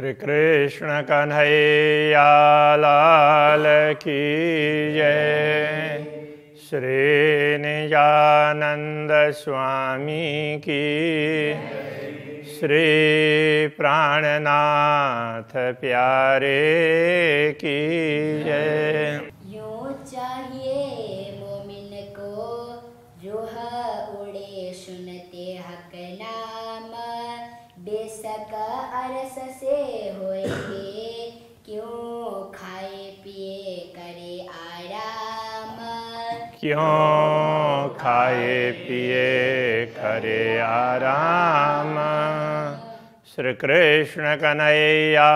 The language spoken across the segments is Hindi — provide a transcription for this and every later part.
श्री कृष्ण कन्हैया लाल की जय श्री निजानंद स्वामी की श्री प्राणनाथ प्यारे की जय अरस से क्यों खाए पिए करे आराम क्यों खाए पिए करे आराम श्री कृष्ण कन्हैया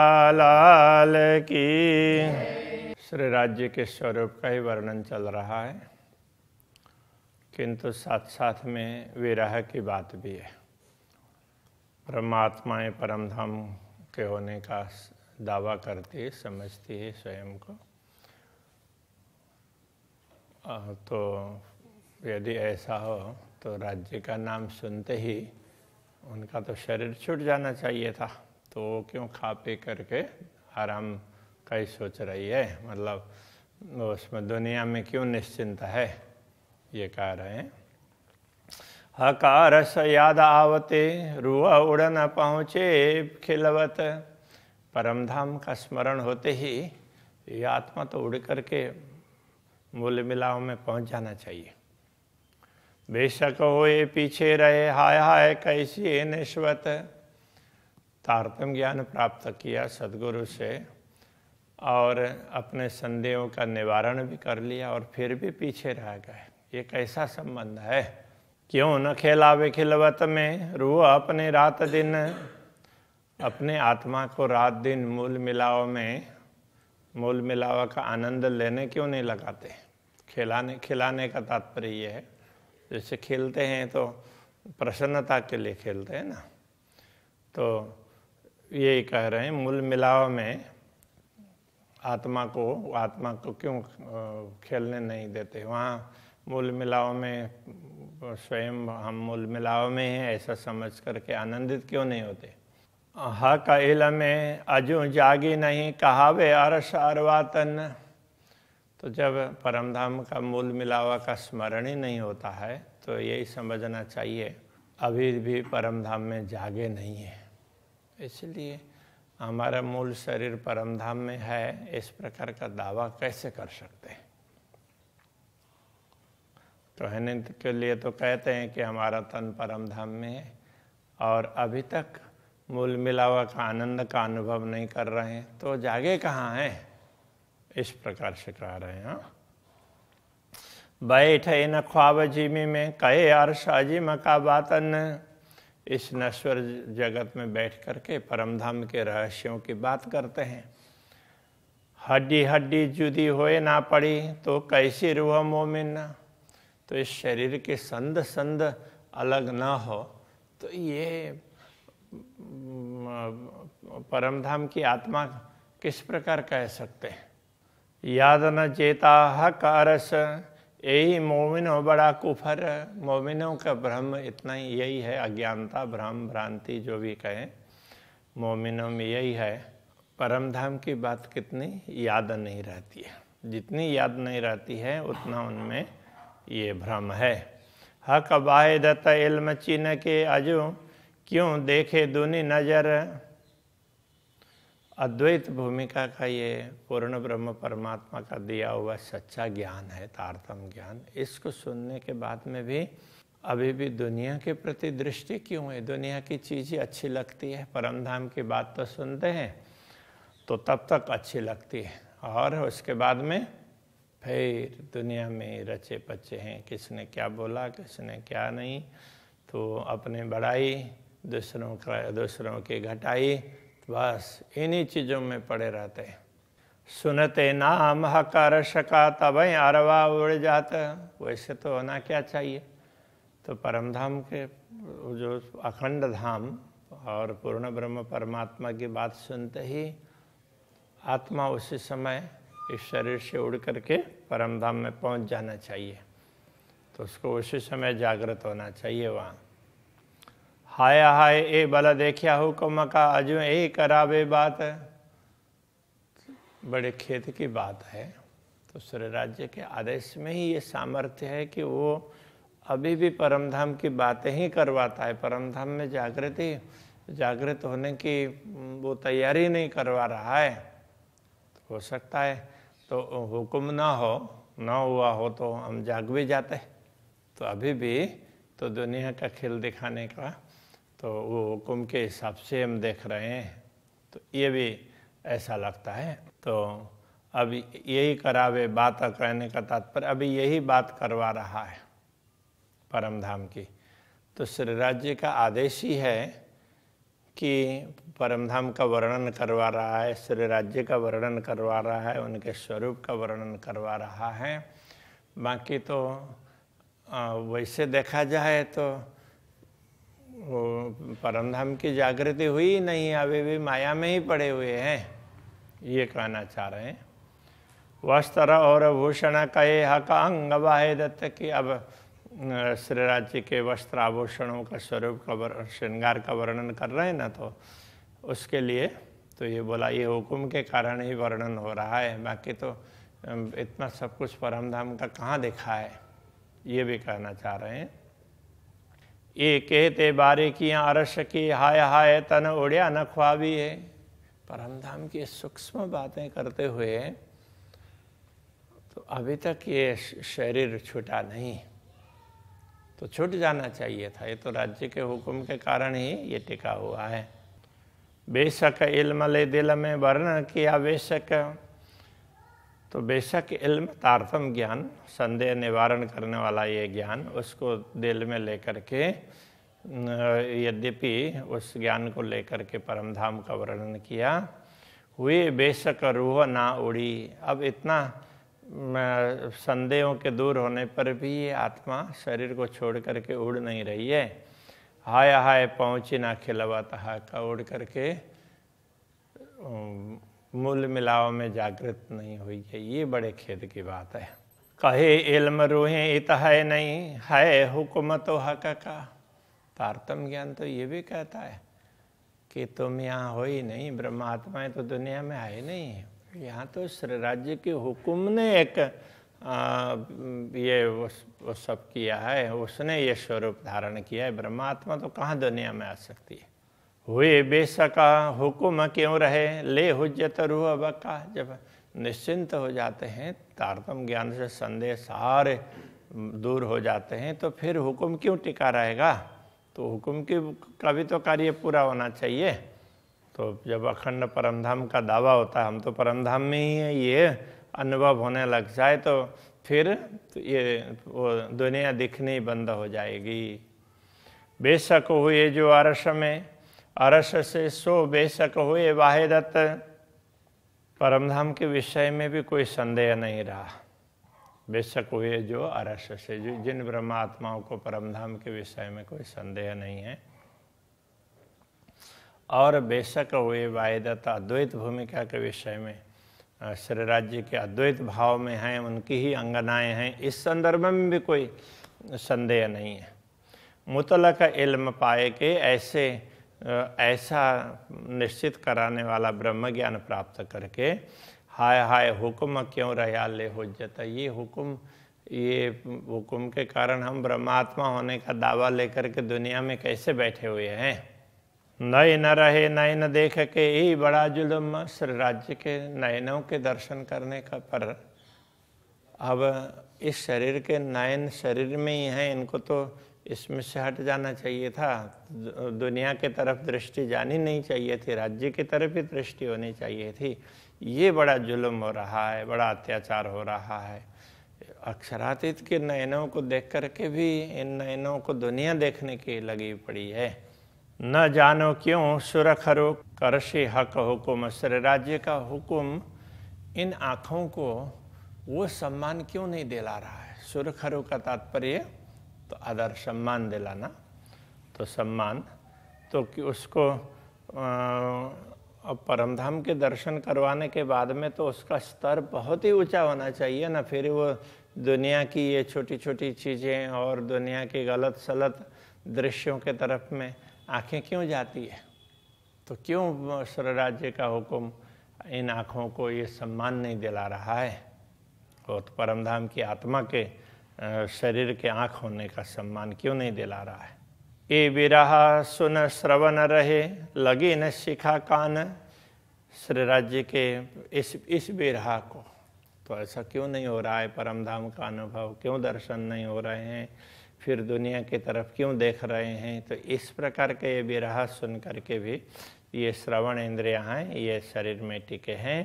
लाल की श्री राज्य के स्वरूप का ही वर्णन चल रहा है किंतु साथ साथ में विरह की बात भी है परमात्माएं परमधाम के होने का दावा करती है समझती है स्वयं को तो यदि ऐसा हो तो राज्य का नाम सुनते ही उनका तो शरीर छूट जाना चाहिए था तो वो क्यों खा पी करके आराम का ही सोच रही है मतलब उसमें दुनिया में क्यों निश्चिंत है ये कह रहे हैं हकार स याद आवते रुआ उड़ न पहुँचे खिलवत परम धाम का स्मरण होते ही ये आत्मा तो उड़ कर के मूल मिलाव में पहुंच जाना चाहिए बेशक हो ये पीछे रहे हाय हाय कैसी नश्वत तारतम ज्ञान प्राप्त किया सदगुरु से और अपने संदेहों का निवारण भी कर लिया और फिर भी पीछे रह गए ये कैसा संबंध है क्यों न खेलावे खिलवत में रू अपने रात दिन अपने आत्मा को रात दिन मूल मिलाव में मूल मिलावा का आनंद लेने क्यों नहीं लगाते खिलाने खिलाने का तात्पर्य ये है जैसे खेलते हैं तो प्रसन्नता के लिए खेलते हैं ना तो यही कह रहे हैं मूल मिलाव में आत्मा को आत्मा को क्यों खेलने नहीं देते वहाँ मूल मिलाव में स्वयं हम मूल मिलाव में हैं ऐसा समझ करके आनंदित क्यों नहीं होते हक इलम अजू जागी नहीं कहावे अरस अरवातन तो जब परमधाम का मूल मिलावा का स्मरण ही नहीं होता है तो यही समझना चाहिए अभी भी परमधाम में जागे नहीं है इसलिए हमारा मूल शरीर परमधाम में है इस प्रकार का दावा कैसे कर सकते हैं कहने के लिए तो कहते हैं कि हमारा तन परम धाम में है और अभी तक मूल मिलावा का आनंद का अनुभव नहीं कर रहे हैं तो जागे कहाँ हैं इस प्रकार से कह रहे हैं हाँ। बैठ न ख्वाब जीमी में कहे अर्श अजीम का बातन इस नश्वर जगत में बैठ करके धाम के रहस्यों की बात करते हैं हड्डी हड्डी जुदी होए ना पड़ी तो कैसी रूह मोमिन तो इस शरीर की संद संद अलग ना हो तो ये परमधाम की आत्मा किस प्रकार कह सकते हैं याद न चेता हकारस यही मोमिनो बड़ा कुफर मोमिनों का भ्रम इतना ही यही है अज्ञानता भ्रम भ्रांति जो भी कहें मोमिनों में यही है परमधाम की बात कितनी याद नहीं रहती है जितनी याद नहीं रहती है उतना उनमें ये भ्रम है हक वाहिदत इल्म चिन्ह के अजो क्यों देखे दुनी नज़र अद्वैत भूमिका का ये पूर्ण ब्रह्म परमात्मा का दिया हुआ सच्चा ज्ञान है तारतम ज्ञान इसको सुनने के बाद में भी अभी भी दुनिया के प्रति दृष्टि क्यों है दुनिया की चीज़ें अच्छी लगती है परमधाम की बात तो सुनते हैं तो तब तक अच्छी लगती है और उसके बाद में फिर दुनिया में रचे पचे हैं किसने क्या बोला किसने क्या नहीं तो अपने बढ़ाई दूसरों का दूसरों की घटाई बस इन्हीं चीज़ों में पड़े रहते हैं सुनते नाम हकार शका तब अरवा उड़ जाता वैसे तो होना क्या चाहिए तो परम धाम के जो अखंड धाम और पूर्ण ब्रह्म परमात्मा की बात सुनते ही आत्मा उसी समय इस शरीर से उड़ करके परम धाम में पहुंच जाना चाहिए तो उसको उसी समय जागृत होना चाहिए वहाँ हाय हाय ए भला देखिया हुक्म का अजू ए करावे बात बड़े खेत की बात है तो सूर्य राज्य के आदेश में ही ये सामर्थ्य है कि वो अभी भी परमधाम की बातें ही करवाता है परमधाम में जागृति जागृत होने की वो तैयारी नहीं करवा रहा है हो सकता है तो हुक्म ना हो ना हुआ हो तो हम जाग भी जाते तो अभी भी तो दुनिया का खेल दिखाने का तो वो हुक्म के हिसाब से हम देख रहे हैं तो ये भी ऐसा लगता है तो अभी यही करावे बात कहने का तात्पर्य अभी यही बात करवा रहा है परम धाम की तो श्री राज्य का आदेश ही है कि परमधाम का वर्णन करवा रहा है सूर्य राज्य का वर्णन करवा रहा है उनके स्वरूप का वर्णन करवा रहा है बाकी तो वैसे देखा जाए तो वो परमधाम की जागृति हुई नहीं अभी भी माया में ही पड़े हुए हैं ये कहना चाह रहे हैं वस्त्र और भूषण का ये हक अंग वाहे दत्त की अब श्रीराज जी के वस्त्र आभूषणों का स्वरूप का श्रृंगार का वर्णन कर रहे हैं ना तो उसके लिए तो ये बोला ये हुक्म के कारण ही वर्णन हो रहा है बाकी तो इतना सब कुछ परम धाम का कहाँ देखा है ये भी कहना चाह रहे हैं ये कहते बारीकियाँ अरश की हाय हाय तन उड़िया न ख्वाबी है परमधाम की सूक्ष्म बातें करते हुए तो अभी तक ये शरीर छूटा नहीं तो छूट जाना चाहिए था ये तो राज्य के हुक्म के कारण ही ये टिका हुआ है बेशक इल्म ले दिल में वर्णन किया बेशक तो बेशक इल्म तारतम ज्ञान संदेह निवारण करने वाला ये ज्ञान उसको दिल में लेकर के यद्यपि उस ज्ञान को लेकर के परमधाम का वर्णन किया हुए बेशक रूह ना उड़ी अब इतना संदेहों के दूर होने पर भी ये आत्मा शरीर को छोड़ करके उड़ नहीं रही है हाय हाय पहुँची ना खिलवा तहा का उड़ करके मूल मिलाव में जागृत नहीं हुई है ये बड़े खेद की बात है कहे इल्म रूहे इत है नहीं है हुक्म तो हक का तारतम ज्ञान तो ये भी कहता है कि तुम यहाँ हो ही नहीं ब्रह्मात्माएं तो दुनिया में आए नहीं है यहाँ तो राज्य के हुकुम ने एक आ, ये वो, वो सब किया है उसने ये स्वरूप धारण किया है ब्रह्मात्मा तो कहाँ दुनिया में आ सकती है हुए बेसका हुकुम क्यों रहे ले हुजत रूह अबका जब निश्चिंत हो जाते हैं तारतम ज्ञान से संदेह सारे दूर हो जाते हैं तो फिर हुक्म क्यों टिका रहेगा तो हुक्म की का भी तो कार्य पूरा होना चाहिए तो जब अखंड परमधाम का दावा होता है हम तो परमधाम में ही है ये अनुभव होने लग जाए तो फिर तो ये वो दुनिया दिखनी बंद हो जाएगी बेशक हुए जो अरस में अरस से सो बेशक हुए वाहिदत परमधाम के विषय में भी कोई संदेह नहीं रहा बेशक हुए जो अरस से जो जिन ब्रह्मात्माओं को परमधाम के विषय में कोई संदेह नहीं है और बेशक वे वायदता अद्वैत भूमिका के विषय में श्री राज्य के अद्वैत भाव में हैं उनकी ही अंगनाएं हैं इस संदर्भ में भी कोई संदेह नहीं है मुतल इल्म पाए के ऐसे ऐसा निश्चित कराने वाला ब्रह्म ज्ञान प्राप्त करके हाय हाय हुक्म क्यों रया ले जाता ये हुक्म ये हुक्म के कारण हम ब्रह्मात्मा होने का दावा लेकर के दुनिया में कैसे बैठे हुए हैं नए न रहे नए न देख के यही बड़ा जुलम श्री राज्य के नयनों के दर्शन करने का पर अब इस शरीर के नयन शरीर में ही हैं इनको तो इसमें से हट जाना चाहिए था दुनिया के तरफ दृष्टि जानी नहीं चाहिए थी राज्य की तरफ ही दृष्टि होनी चाहिए थी ये बड़ा जुल्म हो रहा है बड़ा अत्याचार हो रहा है अक्षरातीत के नयनों को देख कर के भी इन नयनों को दुनिया देखने की लगी पड़ी है न जानो क्यों सुरखरो करशे हक हुक्म सर राज्य का हुक्म इन आँखों को वो सम्मान क्यों नहीं दिला रहा है सुरखरो का तात्पर्य तो आदर सम्मान दिलाना तो सम्मान तो कि उसको परमधाम के दर्शन करवाने के बाद में तो उसका स्तर बहुत ही ऊंचा होना चाहिए ना फिर वो दुनिया की ये छोटी छोटी चीज़ें और दुनिया के गलत सलत दृश्यों के तरफ में आंखें क्यों जाती है तो क्यों स्वराज्य का हुक्म इन आँखों को ये सम्मान नहीं दिला रहा है और तो परमधाम की आत्मा के शरीर के आँख होने का सम्मान क्यों नहीं दिला रहा है ए विराह सुन श्रवण रहे लगे न शिखा कान श्री राज्य के इस इस विराह को तो ऐसा क्यों नहीं हो रहा है परमधाम का अनुभव क्यों दर्शन नहीं हो रहे हैं फिर दुनिया की तरफ क्यों देख रहे हैं तो इस प्रकार के ये विराह सुन करके भी ये श्रवण इंद्रिया हैं ये शरीर में टिके हैं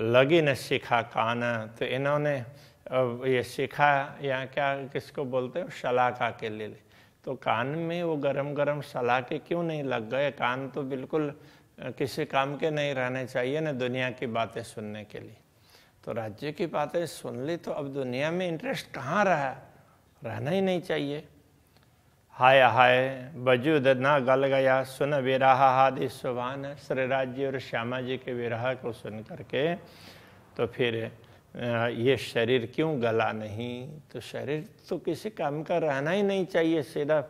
लगी न शिखा कान तो इन्होंने अब ये शिखा या क्या किसको बोलते हो शलाका के लिए तो कान में वो गरम गरम सलाके क्यों नहीं लग गए कान तो बिल्कुल किसी काम के नहीं रहने चाहिए ना दुनिया की बातें सुनने के लिए तो राज्य की बातें सुन ली तो अब दुनिया में इंटरेस्ट कहाँ रहा रहना ही नहीं चाहिए हाय हाय बजूद ना गल गया सुन विराह आदि सुबान श्री राज्य और श्यामा जी के विराह को सुन करके तो फिर ये शरीर क्यों गला नहीं तो शरीर तो किसी काम का रहना ही नहीं चाहिए सीधा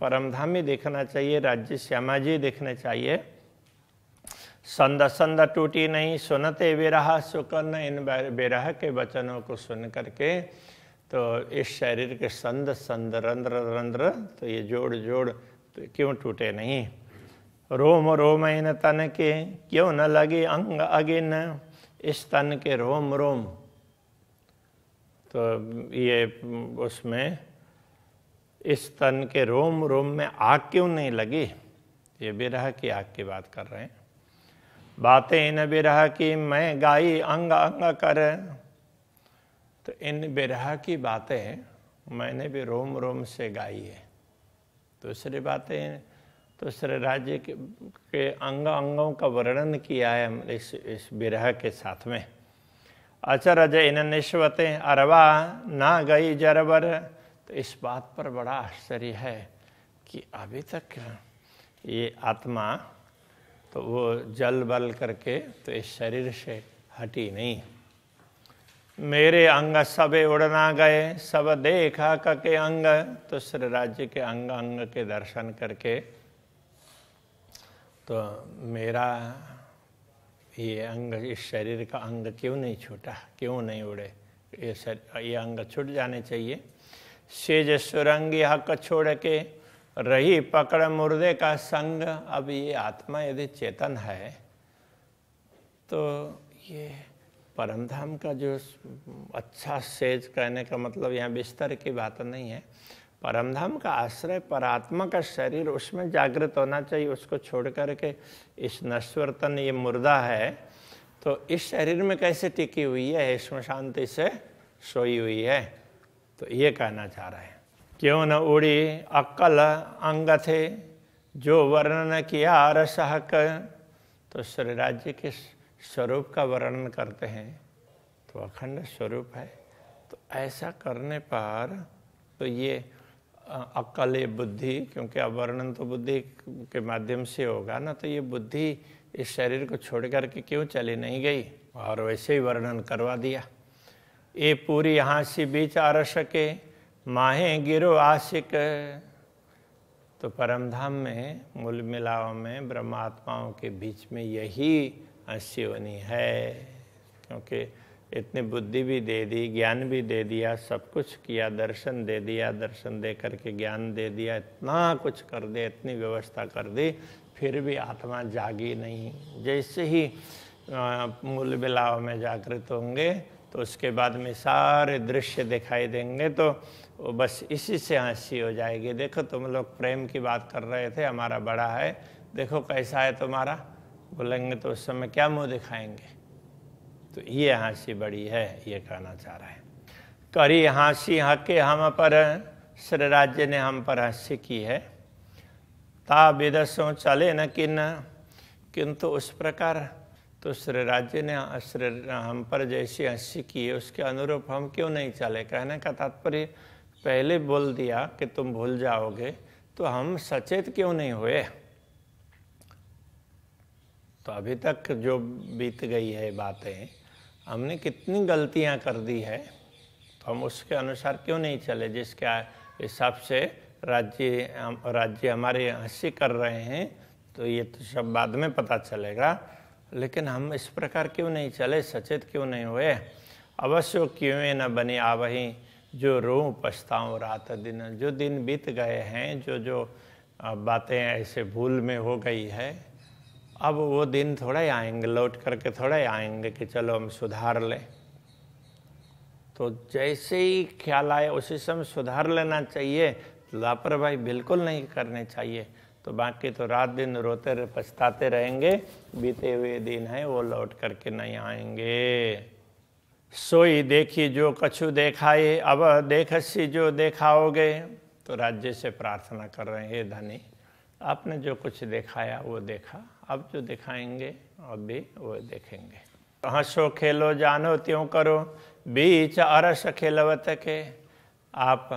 परमधामी देखना चाहिए राज्य श्यामा जी देखने चाहिए संद संद टूटी नहीं सुनते विराह सुकन इन विराह के वचनों को सुन करके तो इस शरीर के संद संद रंध्र रंध्र तो ये जोड़ जोड़ तो क्यों टूटे नहीं रोम रोम इन तन के क्यों न लगे अंग अगिन इस तन के रोम रोम तो ये उसमें इस तन के रोम रोम में आग क्यों नहीं लगी ये बिरह की आग की बात कर रहे हैं बातें इन बिरह की मैं गाई अंग अंग कर तो इन बिरहा की बातें मैंने भी रोम रोम से गाई है दूसरी बातें दूसरे राज्य के, के अंग अंगों का वर्णन किया है इस इस बिरह के साथ में अचरज अच्छा इन निश्वतें अरवा ना गई जरवर तो इस बात पर बड़ा आश्चर्य है कि अभी तक ये आत्मा तो वो जल बल करके तो इस शरीर से हटी नहीं मेरे अंग सबे उड़ना गए सब देखा कके अंग तो श्री राज्य के अंग अंग के दर्शन करके तो मेरा ये अंग इस शरीर का अंग क्यों नहीं छूटा क्यों नहीं उड़े ये ये अंग छूट जाने चाहिए सेज सुरंगी हक छोड़ के रही पकड़ मुर्दे का संग अब ये आत्मा यदि चेतन है तो ये परमधाम का जो अच्छा सेज कहने का मतलब यहाँ बिस्तर की बात नहीं है परमधाम का आश्रय परात्मा का शरीर उसमें जागृत होना चाहिए उसको छोड़ करके इस नश्वरतन ये मुर्दा है तो इस शरीर में कैसे टिकी हुई है इसमें शांति से सोई हुई है तो ये कहना चाह रहे हैं क्यों न उड़ी अकल अंग थे जो वर्णन किया रसहक तो श्रीराज जी के स्वरूप का वर्णन करते हैं तो अखंड स्वरूप है तो ऐसा करने पर तो ये अक्ल बुद्धि क्योंकि अब वर्णन तो बुद्धि के माध्यम से होगा ना तो ये बुद्धि इस शरीर को छोड़ करके क्यों चली नहीं गई और वैसे ही वर्णन करवा दिया ये पूरी यहाँ से बीच आरस के माहे गिरो आशिक तो परमधाम में मूल मिलाव में ब्रह्मात्माओं के बीच में यही अस्सी होनी है क्योंकि इतनी बुद्धि भी दे दी ज्ञान भी दे दिया सब कुछ किया दर्शन दे दिया दर्शन दे करके ज्ञान दे दिया इतना कुछ कर दे इतनी व्यवस्था कर दी फिर भी आत्मा जागी नहीं जैसे ही मूल बिलाव में जागृत होंगे तो उसके बाद में सारे दृश्य दिखाई देंगे तो वो बस इसी से हंसी हो जाएगी देखो तुम लोग प्रेम की बात कर रहे थे हमारा बड़ा है देखो कैसा है तुम्हारा बोलेंगे तो उस समय क्या मुंह दिखाएंगे तो ये हंसी बड़ी है ये कहना चाह रहा है करी तो हंसी हके हम पर श्री राज्य ने हम पर हंसी की है ता विदसों चले न किन किंतु उस प्रकार तो श्री राज्य ने श्री हम पर जैसी हंसी की है उसके अनुरूप हम क्यों नहीं चले कहने का तात्पर्य पहले बोल दिया कि तुम भूल जाओगे तो हम सचेत क्यों नहीं हुए तो अभी तक जो बीत गई है बातें हमने कितनी गलतियां कर दी है तो हम उसके अनुसार क्यों नहीं चले जिसके हिसाब से राज्य राज्य हमारे हंसी कर रहे हैं तो ये तो सब बाद में पता चलेगा लेकिन हम इस प्रकार क्यों नहीं चले सचेत क्यों नहीं हुए अवश्य क्यों न बने आवही जो रो पछताऊँ रात दिन जो दिन बीत गए हैं जो जो बातें ऐसे भूल में हो गई है अब वो दिन थोड़ा ही आएंगे लौट करके थोड़ा ही आएंगे कि चलो हम सुधार लें तो जैसे ही ख्याल आए उसी समय सुधार लेना चाहिए लापरवाही बिल्कुल नहीं करनी चाहिए तो बाकी तो रात दिन रोते रहे पछताते रहेंगे बीते हुए दिन हैं वो लौट करके नहीं आएंगे सोई देखी जो कछु देखाए अब देखसी जो देखाओगे तो राज्य से प्रार्थना कर रहे हैं धनी आपने जो कुछ देखाया वो देखा अब जो दिखाएंगे अब भी वो देखेंगे हंसो खेलो जानो त्यों करो बीच अरस खेलवत के आप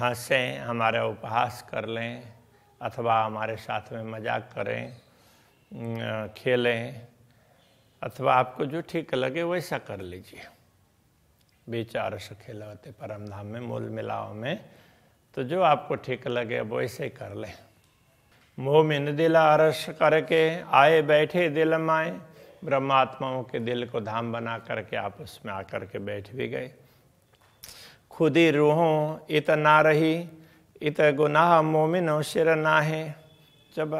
हंसें हमारा उपहास कर लें अथवा हमारे साथ में मजाक करें खेलें अथवा आपको जो ठीक लगे वैसा कर लीजिए बीच अरस खेलवते परमधाम में मूल मिलाव में तो जो आपको ठीक लगे अब वैसे ही कर लें मोमिन दिल अरस करके आए बैठे दिल माए ब्रह्मात्माओं के दिल को धाम बना करके आपस में आकर के बैठ भी गए खुदी रूहों इत ना रही इत गुनाह मोमिन सिर ना है जब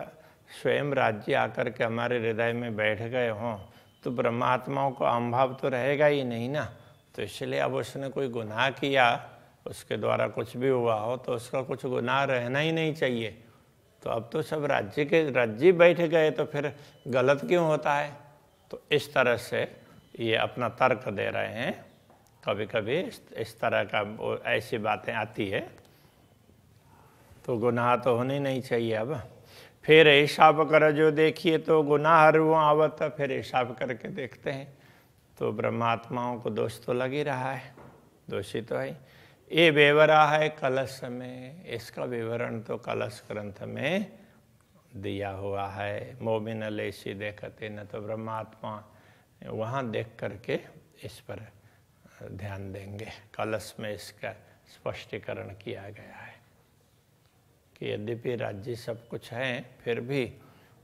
स्वयं राज्य आकर के हमारे हृदय में बैठ गए हों तो ब्रह्मात्माओं को अम्भाव तो रहेगा ही नहीं ना तो इसलिए अब उसने कोई गुनाह किया उसके द्वारा कुछ भी हुआ हो तो उसका कुछ गुनाह रहना ही नहीं चाहिए तो अब तो सब राज्य के राज्य बैठ गए तो फिर गलत क्यों होता है तो इस तरह से ये अपना तर्क दे रहे हैं कभी कभी इस तरह का ऐसी बातें आती है तो गुनाह तो होनी नहीं चाहिए अब फिर हिसाब कर जो देखिए तो गुनाह रू आवत फिर हिसाब करके देखते हैं तो ब्रह्मात्माओं को दोष तो लग ही रहा है दोषी तो है ये बेवरा है कलश में इसका विवरण तो कलश ग्रंथ में दिया हुआ है मोमिन लेसी देखते न तो ब्रह्मात्मा वहाँ देख करके इस पर ध्यान देंगे कलश में इसका स्पष्टीकरण किया गया है कि यद्यपि राज्य सब कुछ है फिर भी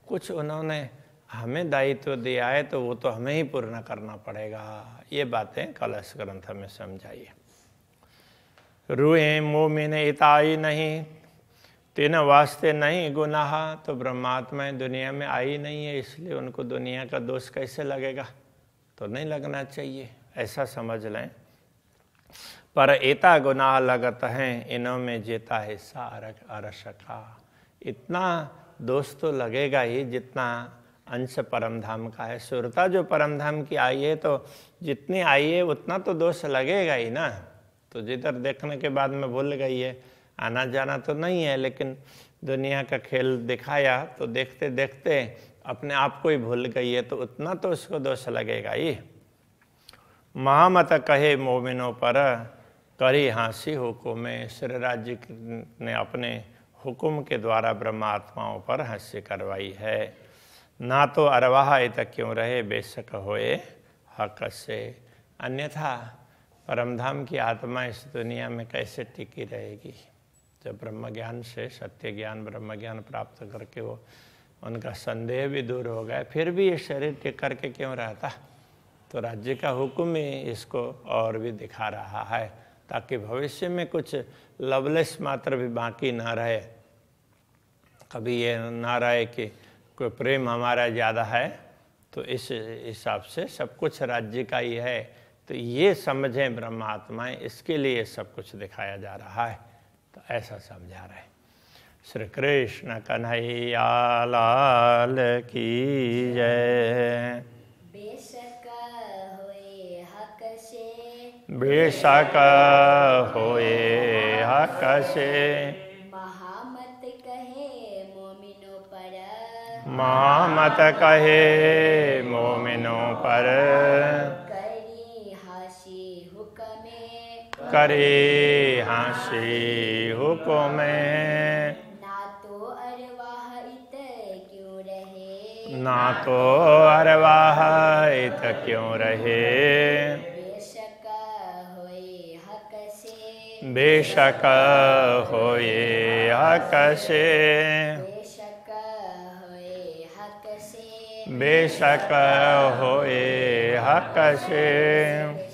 कुछ उन्होंने हमें दायित्व दिया है तो वो तो हमें ही पूर्ण करना पड़ेगा ये बातें कलश ग्रंथ में समझाइए रूहें मोमिन इताई नहीं तीन वास्ते नहीं गुनाह तो ब्रह्मात्मा दुनिया में आई नहीं है इसलिए उनको दुनिया का दोष कैसे लगेगा तो नहीं लगना चाहिए ऐसा समझ लें पर एता गुनाह लगत हैं इनों में जेता है सारक अरशका इतना दोष तो लगेगा ही जितना अंश परमधाम का है सुरता जो परमधाम की आई है तो जितनी आई है उतना तो दोष लगेगा ही ना तो जिधर देखने के बाद में भूल गई है आना जाना तो नहीं है लेकिन दुनिया का खेल दिखाया तो देखते देखते अपने आप को ही भूल गई है तो उतना तो उसको दोष लगेगा ही महामत कहे मोमिनों पर करी हाँसी हुकुम श्रीराज जी ने अपने हुकुम के द्वारा ब्रह्मात्माओं पर हंसी करवाई है ना तो अरवाह तक क्यों रहे बेशक होए हक से अन्यथा परमधाम की आत्मा इस दुनिया में कैसे टिकी रहेगी जब ब्रह्म ज्ञान से सत्य ज्ञान ब्रह्म ज्ञान प्राप्त करके वो उनका संदेह भी दूर हो गया फिर भी ये शरीर टिक करके क्यों रहता तो राज्य का हुक्म ही इसको और भी दिखा रहा है ताकि भविष्य में कुछ लवलेस मात्र भी बाकी ना रहे कभी ये ना रहे कि कोई प्रेम हमारा ज़्यादा है तो इस हिसाब से सब कुछ राज्य का ही है तो ये समझें ब्रह्मात्माएं इसके लिए सब कुछ दिखाया जा रहा है तो ऐसा समझा रहे श्री कृष्ण कन्हैया लाल की जय बेशक होए हक से महामत कहे मोमिनो पर महामत कहे मोमिनो पर करे हाँसे हुकुम ना तो अरवाह इत क्यों रहे ना तो अरवाह इत क्यों रहे हक से बेशक होए हक से बेशक होए हक से